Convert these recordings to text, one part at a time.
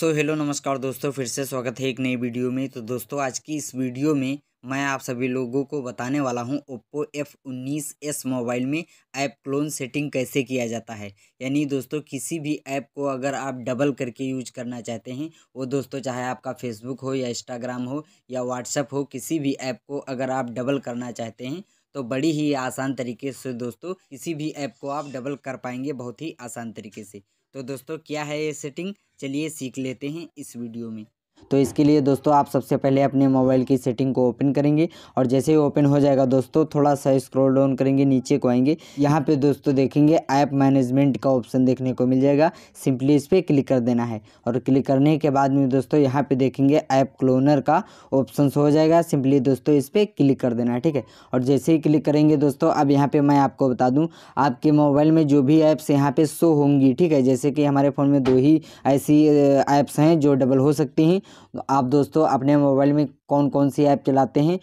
सो so, hello नमस्कार दोस्तों फिर से स्वागत है एक नई वीडियो में तो दोस्तों आज की इस वीडियो में मैं आप सभी लोगों को बताने वाला हूं ओप्पो एफ उन्नीस एस मोबाइल में ऐप क्लोन सेटिंग कैसे किया जाता है यानी दोस्तों किसी भी ऐप को अगर आप डबल करके यूज करना चाहते हैं वो दोस्तों चाहे आपका फेसबुक हो या इंस्टाग्राम हो या व्हाट्सएप हो किसी भी ऐप को अगर आप डबल करना चाहते हैं तो बड़ी ही आसान तरीके से दोस्तों किसी भी ऐप को आप डबल कर पाएंगे बहुत ही आसान तरीके से तो दोस्तों क्या है ये सेटिंग चलिए सीख लेते हैं इस वीडियो में तो इसके लिए दोस्तों आप सबसे पहले अपने मोबाइल की सेटिंग को ओपन करेंगे और जैसे ही ओपन हो जाएगा दोस्तों थोड़ा सा स्क्रॉल डाउन करेंगे नीचे को आएंगे यहाँ पे दोस्तों देखेंगे ऐप मैनेजमेंट का ऑप्शन देखने को मिल जाएगा सिंपली इस पर क्लिक कर देना है और क्लिक करने के बाद में दोस्तों यहाँ पर देखेंगे ऐप क्लोनर का ऑप्शन हो जाएगा सिंपली दोस्तों इस पर क्लिक कर देना है ठीक है और जैसे ही क्लिक करेंगे दोस्तों अब यहाँ पर मैं आपको बता दूँ आपके मोबाइल में जो भी ऐप्स यहाँ पर शो होंगी ठीक है जैसे कि हमारे फ़ोन में दो ही ऐसी ऐप्स हैं जो डबल हो सकती हैं आप दोस्तों अपने मोबाइल में कौन कौन सी ऐप चलाते हैं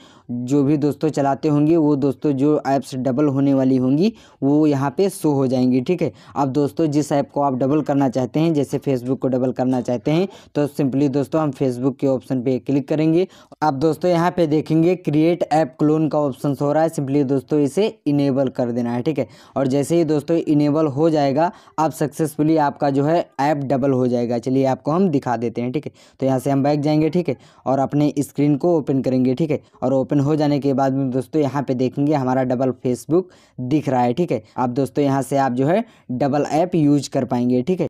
जो भी दोस्तों चलाते होंगे वो दोस्तों जो ऐप्स डबल होने वाली होंगी वो यहाँ पे शो हो जाएंगी ठीक है अब दोस्तों जिस ऐप को आप डबल करना चाहते हैं जैसे फेसबुक को डबल करना चाहते हैं तो सिंपली दोस्तों हम फेसबुक के ऑप्शन पे क्लिक करेंगे अब दोस्तों यहाँ पे देखेंगे क्रिएट ऐप क्लोन का ऑप्शन हो रहा है सिंपली दोस्तों इसे इनेबल कर देना है ठीक है और जैसे ही दोस्तों इनेबल हो जाएगा अब सक्सेसफुली आपका जो है ऐप डबल हो जाएगा चलिए आपको हम दिखा देते हैं ठीक है तो यहाँ से हम बैक जाएंगे ठीक है और अपने स्क्रीन इनको ओपन करेंगे ठीक है और ओपन हो जाने के बाद में दोस्तों यहाँ पे देखेंगे हमारा डबल फेसबुक दिख रहा है ठीक है आप दोस्तों यहाँ से आप जो है डबल ऐप यूज कर पाएंगे ठीक है